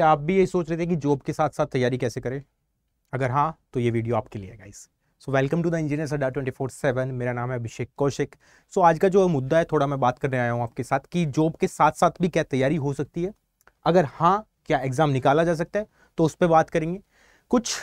क्या आप भी ये सोच रहे थे कि जॉब के साथ साथ तैयारी कैसे करें अगर हाँ तो ये वीडियो आपके लिए है guys so welcome to the engineer Adda twenty four seven मेरा नाम है अभिषेक कौशिक सो so, आज का जो मुद्दा है थोड़ा मैं बात करने आया हूँ आपके साथ कि जॉब के साथ साथ भी क्या तैयारी हो सकती है अगर हाँ क्या एग्ज़ाम निकाला जा सकता है तो उस पर बात करेंगे कुछ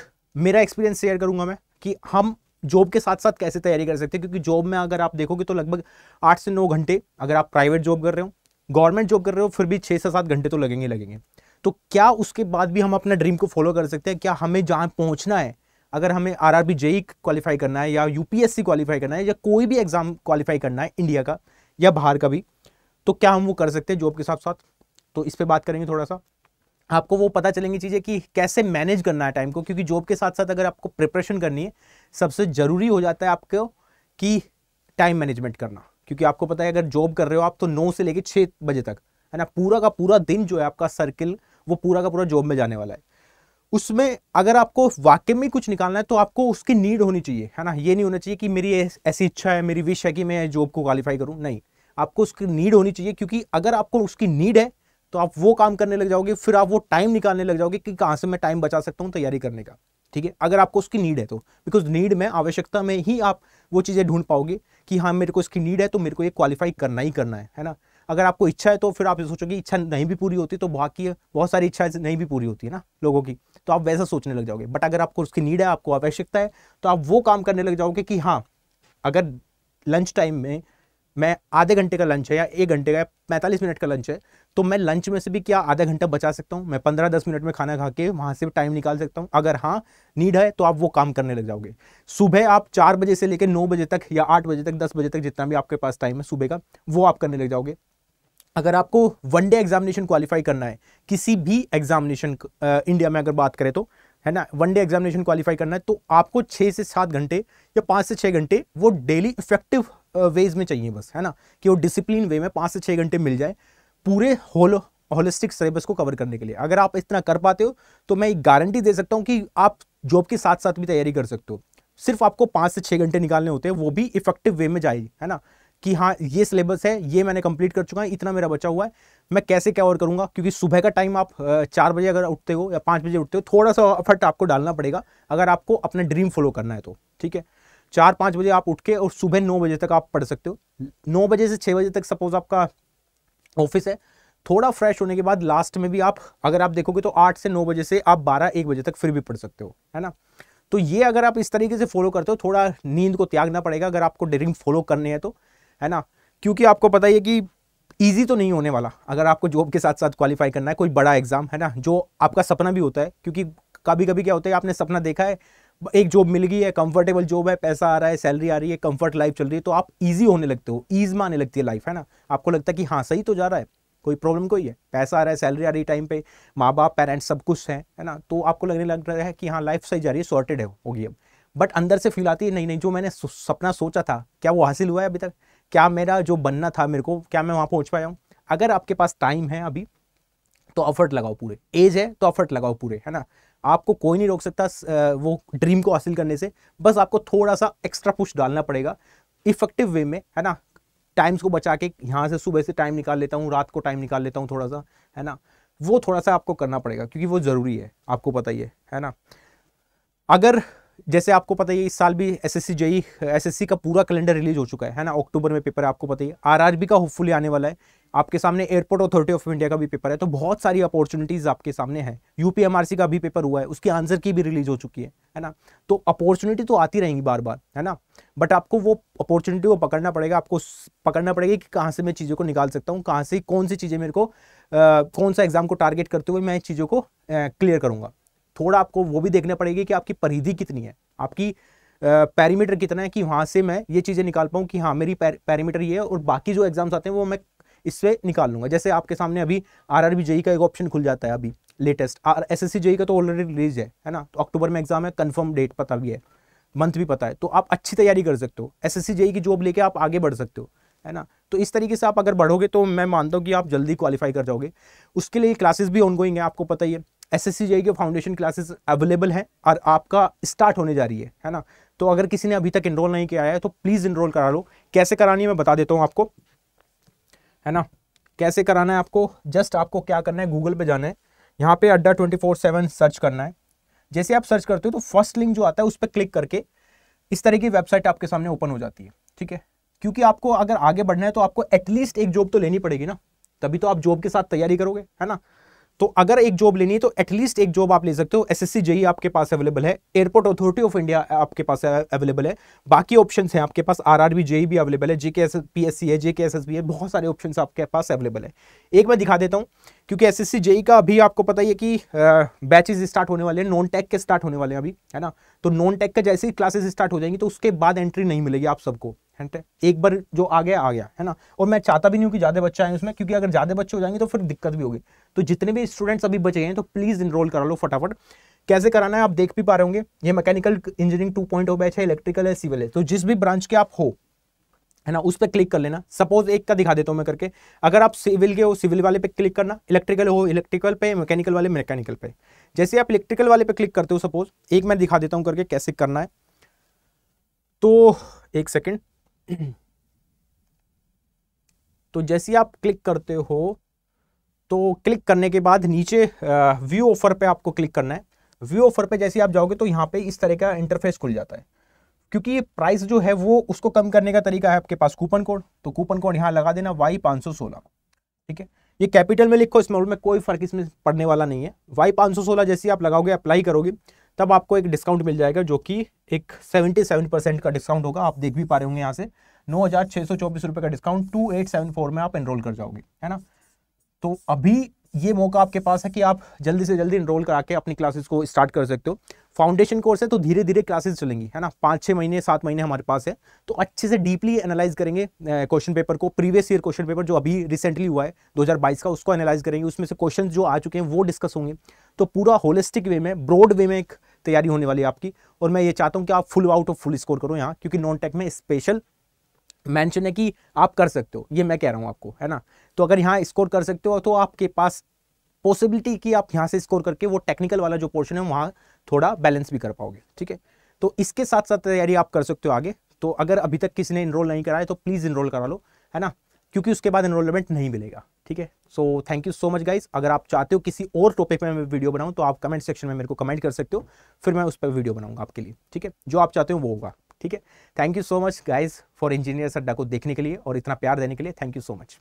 मेरा एक्सपीरियंस शेयर करूँगा मैं कि हम जॉब के साथ साथ कैसे तैयारी कर सकते हैं क्योंकि जॉब में अगर आप देखोगे तो लगभग आठ से नौ घंटे अगर आप प्राइवेट जॉब कर रहे हो गवर्नमेंट जॉब कर रहे हो फिर भी छः से सात घंटे तो लगेंगे लगेंगे तो क्या उसके बाद भी हम अपना ड्रीम को फॉलो कर सकते हैं क्या हमें जहाँ पहुँचना है अगर हमें R R B J E qualify करना है या यूपीएससी क्वालिफाई करना है या कोई भी एग्ज़ाम क्वालिफाई करना है इंडिया का या बाहर का भी तो क्या हम वो कर सकते हैं जॉब के साथ साथ तो इस पर बात करेंगे थोड़ा सा आपको वो पता चलेंगी चीज़ें कि कैसे मैनेज करना है टाइम को क्योंकि जॉब के साथ साथ अगर आपको प्रिपरेशन करनी है सबसे ज़रूरी हो जाता है आपको कि टाइम मैनेजमेंट करना क्योंकि आपको पता है अगर जॉब कर रहे हो आप तो नौ से लेकर छः बजे तक है ना पूरा का पूरा दिन जो है आपका सर्किल वो पूरा का पूरा जॉब में जाने वाला है उसमें अगर आपको वाक्य में कुछ निकालना है तो आपको उसकी नीड होनी चाहिए है ना ये नहीं होना चाहिए कि मेरी ऐसी इच्छा है मेरी विश है कि मैं जॉब को क्वालिफाई करूँ नहीं आपको उसकी नीड होनी चाहिए क्योंकि अगर आपको उसकी नीड है तो आप वो काम करने लग जाओगे फिर आप वो टाइम निकालने लग जाओगे कि कहाँ से मैं टाइम बचा सकता हूँ तैयारी करने का ठीक है अगर आपको उसकी नीड है तो बिकॉज नीड में आवश्यकता में ही आप वो चीज़ें ढूंढ पाओगे कि हाँ मेरे को इसकी नीड है तो मेरे को ये क्वालिफाई करना ही करना है है ना अगर आपको इच्छा है तो फिर आप सोचोगे इच्छा नहीं भी पूरी होती तो बाकी बहुत सारी इच्छाएं नहीं भी पूरी होती है ना लोगों की तो आप वैसा सोचने लग जाओगे बट अगर आपको उसकी नीड है आपको आवश्यकता है तो आप वो काम करने लग जाओगे कि हाँ अगर लंच टाइम में मैं आधे घंटे का लंच है या एक घंटे का पैंतालीस मिनट का लंच है तो मैं लंच में से भी क्या आधा घंटा बचा सकता हूँ मैं पंद्रह दस मिनट में खाना खा के वहाँ से भी टाइम निकाल सकता हूँ अगर हाँ नीड है तो आप वो काम करने लग जाओगे सुबह आप चार बजे से लेकर नौ बजे तक या आठ बजे तक दस बजे तक जितना भी आपके पास टाइम है सुबह का वो आप करने लग जाओगे अगर आपको वन डे एग्जामिनेशन क्वालिफाई करना है किसी भी एग्जामिनेशन इंडिया में अगर बात करें तो है ना वन डे एग्जामिनेशन क्वालिफाई करना है तो आपको छः से सात घंटे या पाँच से छः घंटे वो डेली इफेक्टिव वेज में चाहिए बस है ना कि वो डिसिप्लिन वे में पाँच से छः घंटे मिल जाए पूरे होल होलिस्टिक सिलेबस को कवर करने के लिए अगर आप इतना कर पाते हो तो मैं एक गारंटी दे सकता हूँ कि आप जॉब के साथ साथ भी तैयारी कर सकते हो सिर्फ आपको पाँच से छः घंटे निकालने होते हैं वो भी इफेक्टिव वे में जाएगी है ना कि हाँ ये सिलेबस है ये मैंने कंप्लीट कर चुका है इतना मेरा बचा हुआ है मैं कैसे क्या और करूँगा क्योंकि सुबह का टाइम आप चार बजे अगर उठते हो या पाँच बजे उठते हो थोड़ा सा अफर्ट आपको डालना पड़ेगा अगर आपको अपना ड्रीम फॉलो करना है तो ठीक है चार पाँच बजे आप उठ के और सुबह नौ बजे तक आप पढ़ सकते हो नौ बजे से छः बजे तक सपोज आपका ऑफिस है थोड़ा फ्रेश होने के बाद लास्ट में भी आप अगर आप देखोगे तो आठ से नौ बजे से आप बारह एक बजे तक फिर भी पढ़ सकते हो है ना तो ये अगर आप इस तरीके से फॉलो करते हो थोड़ा नींद को त्यागना पड़ेगा अगर आपको ड्रीम फॉलो करने हैं तो है ना क्योंकि आपको पता ही है कि ईजी तो नहीं होने वाला अगर आपको जॉब के साथ साथ क्वालिफाई करना है कोई बड़ा एग्ज़ाम है ना जो आपका सपना भी होता है क्योंकि कभी कभी क्या होता है आपने सपना देखा है एक जॉब मिल गई है कंफर्टेबल जॉब है पैसा आ रहा है सैलरी आ रही है कंफर्ट लाइफ चल रही है तो आप ईजी होने लगते हो ईज में आने लगती है लाइफ है ना आपको लगता है कि हाँ सही तो जा रहा है कोई प्रॉब्लम कोई तो है पैसा आ रहा है सैलरी आ रही है टाइम पे माँ बाप पेरेंट्स सब कुछ है है ना तो आपको लगने लग रहा है कि हाँ लाइफ सही जा रही है सॉर्टेड है होगी अब बट अंदर से फील आती है नहीं नहीं जो मैंने सपना सोचा था क्या वो हासिल हुआ है अभी तक क्या मेरा जो बनना था मेरे को क्या मैं वहाँ पहुँच पाया हूँ अगर आपके पास टाइम है अभी तो अफर्ट लगाओ पूरे एज है तो अफर्ट लगाओ पूरे है ना आपको कोई नहीं रोक सकता वो ड्रीम को हासिल करने से बस आपको थोड़ा सा एक्स्ट्रा पुश डालना पड़ेगा इफेक्टिव वे में है ना टाइम्स को बचा के यहाँ से सुबह से टाइम निकाल लेता हूँ रात को टाइम निकाल लेता हूँ थोड़ा सा है ना वो थोड़ा सा आपको करना पड़ेगा क्योंकि वो ज़रूरी है आपको पता ही है है ना अगर जैसे आपको पता ही इस साल भी एस एस सी जई एस एस सी का पूरा कैलेंडर रिलीज हो चुका है है ना अक्टूबर में पेपर है आपको पता ही बी का होपफुली आने वाला है आपके सामने एयरपोर्ट अथॉरिटी ऑफ इंडिया का भी पेपर है तो बहुत सारी अपॉर्चुनिटीज़ आपके सामने है यूपीएमआरसी का भी पेपर हुआ है उसकी आंसर की भी रिलीज हो चुकी है है ना तो अपॉर्चुनिटी तो आती रहेंगी बार बार है ना बट आपको वो अपॉर्चुनिटी को पकड़ना पड़ेगा आपको पकड़ना पड़ेगा कि कहाँ से मैं चीज़ों को निकाल सकता हूँ कहाँ से कौन सी चीज़ें मेरे को आ, कौन सा एग्ज़ाम को टारगेट करते हुए मैं चीज़ों को क्लियर करूँगा थोड़ा आपको वो भी देखना पड़ेगी कि आपकी परिधि कितनी है आपकी पैरीमीटर कितना है कि वहाँ से मैं ये चीज़ें निकाल पाऊँ कि हाँ मेरी पैरीमीटर ये है और बाकी जो एग्ज़ाम्स आते हैं वो मैं इससे निकाल लूँगा जैसे आपके सामने अभी आर आर e का एक ऑप्शन खुल जाता है अभी लेटेस्ट आर एस एस का तो ऑलरेडी रिलीज है है ना तो अक्टूबर में एग्ज़ाम है कन्फर्म डेट पता भी है मंथ भी पता है तो आप अच्छी तैयारी कर सकते हो एस एस e की जॉब लेके आप आगे बढ़ सकते हो है ना तो इस तरीके से आप अगर बढ़ोगे तो मैं मानता हूँ कि आप जल्दी क्वालिफाई कर जाओगे उसके लिए क्लासेस भी ऑनगोइंग है आपको पता ही है एस एस सी के फाउंडेशन क्लासेस अवेलेबल हैं और आपका स्टार्ट होने जा रही है है ना तो अगर किसी ने अभी तक इनरोल नहीं किया है तो प्लीज़ इनरोल करा लो कैसे करानी है मैं बता देता हूँ आपको है ना कैसे कराना है आपको जस्ट आपको क्या करना है गूगल पे जाना है यहाँ पे अड्डा ट्वेंटी फोर सेवन सर्च करना है जैसे आप सर्च करते हो तो फर्स्ट लिंक जो आता है उस पर क्लिक करके इस तरह की वेबसाइट आपके सामने ओपन हो जाती है ठीक है क्योंकि आपको अगर आगे बढ़ना है तो आपको एटलीस्ट एक जॉब तो लेनी पड़ेगी ना तभी तो आप जॉब के साथ तैयारी करोगे है ना तो अगर एक जॉब लेनी है तो एटलीस्ट एक जॉब आप ले सकते हो एसएससी जेई e आपके पास अवेलेबल है एयरपोर्ट अथॉरिटी ऑफ इंडिया आपके पास अवेलेबल है बाकी ऑप्शंस हैं आपके पास आरआरबी जेई e भी अवेलेबल है जेके एस है जेके एसएसबी है बहुत सारे ऑप्शन आपके पास अवेलेबल है एक मैं दिखा देता हूँ क्योंकि एस एस e का अभी आपको पता ही है कि बैचेज स्टार्ट होने वाले हैं नॉन टेक के स्टार्ट होने वाले हैं अभी है ना तो नॉन टेक का जैसे ही क्लासेस स्टार्ट हो जाएंगी तो उसके बाद एंट्री नहीं मिलेगी आप सबको है एक बार जो आ गया आ गया है ना और मैं चाहता भी नहीं हूँ कि ज़्यादा बच्चे आए उसमें क्योंकि अगर ज़्यादा बच्चे हो जाएंगे तो फिर दिक्कत भी होगी तो जितने भी स्टूडेंट्स अभी बचे हैं तो प्लीज़ इनरोल करा लो फटाफट कैसे कराना है आप देख भी पा रहे होंगे ये mechanical engineering two point batch है इलेक्ट्रिकल है सिविल है तो जिस भी ब्रांच के आप हो है ना उस पर क्लिक कर लेना सपोज एक का दिखा देता हूँ मैं करके अगर आप सिविल के हो सिविल वाले पे क्लिक करना इलेक्ट्रिकल हो इलेक्ट्रिकल पे मैकेनिकल वाले मैकेनिकल पे जैसे आप इलेक्ट्रिकल वाले पे क्लिक करते हो सपोज एक मैं दिखा देता हूँ करके कैसे करना है तो एक सेकेंड तो जैसे आप क्लिक करते हो तो क्लिक करने के बाद नीचे व्यू ऑफर पे आपको क्लिक करना है व्यू ऑफर पे जैसे आप जाओगे तो यहाँ पे इस तरह का इंटरफेस खुल जाता है क्योंकि ये प्राइस जो है वो उसको कम करने का तरीका है आपके पास कूपन कोड तो कूपन कोड यहाँ लगा देना वाई पाँच सौ सोलह ठीक है ये कैपिटल में लिखो स्मॉल में कोई फर्क इसमें पड़ने वाला नहीं है वाई पाँच सौ सोलह जैसे आप लगाओगे अप्लाई करोगे तब आपको एक डिस्काउंट मिल जाएगा जो कि एक 77 परसेंट का डिस्काउंट होगा आप देख भी पा रहे होंगे यहाँ से नौ हज़ार छः सौ चौबीस रुपये का discount two eight seven four में आप एनरोल कर जाओगे है ना तो अभी ये मौका आपके पास है कि आप जल्दी से जल्दी इनरोल करा के अपनी क्लासेस को स्टार्ट कर सकते हो फाउंडेशन कोर्स है तो धीरे धीरे क्लासेस चलेंगी है ना पाँच छः महीने सात महीने हमारे पास है तो अच्छे से डीपली एनालाइज करेंगे क्वेश्चन पेपर को प्रीवियस ईयर क्वेश्चन पेपर जो अभी रिसेंटली हुआ है 2022 का उसको एनालाइज करेंगे उसमें से क्वेश्चन जो आ चुके हैं वो डिस्कस होंगे तो पूरा होलिस्टिक वे में ब्रॉड वे में एक तैयारी होने वाली है आपकी और मैं ये चाहता हूँ कि आप full out of full score करो यहाँ क्योंकि नॉन टेक में स्पेशल मैंशन है कि आप कर सकते हो ये मैं कह रहा हूँ आपको है ना तो अगर यहाँ स्कोर कर सकते हो तो आपके पास पॉसिबिलिटी कि आप यहाँ से स्कोर करके वो टेक्निकल वाला जो पोर्शन है वहाँ थोड़ा बैलेंस भी कर पाओगे ठीक है तो इसके साथ साथ तैयारी आप कर सकते हो आगे तो अगर अभी तक किसी ने इनरोल नहीं कराया तो प्लीज़ इनरोल करा लो है ना क्योंकि उसके बाद इनरोलमेंट नहीं मिलेगा ठीक है so thank you so much guys अगर आप चाहते हो किसी और टॉपिक में मैं वीडियो बनाऊं तो आप कमेंट सेक्शन में मेरे को कमेंट कर सकते हो फिर मैं उस पर वीडियो बनाऊंगा आपके लिए ठीक है जो आप चाहते हो वो होगा ठीक है thank you so much guys for engineer Adda को देखने के लिए और इतना प्यार देने के लिए थैंक यू सो मच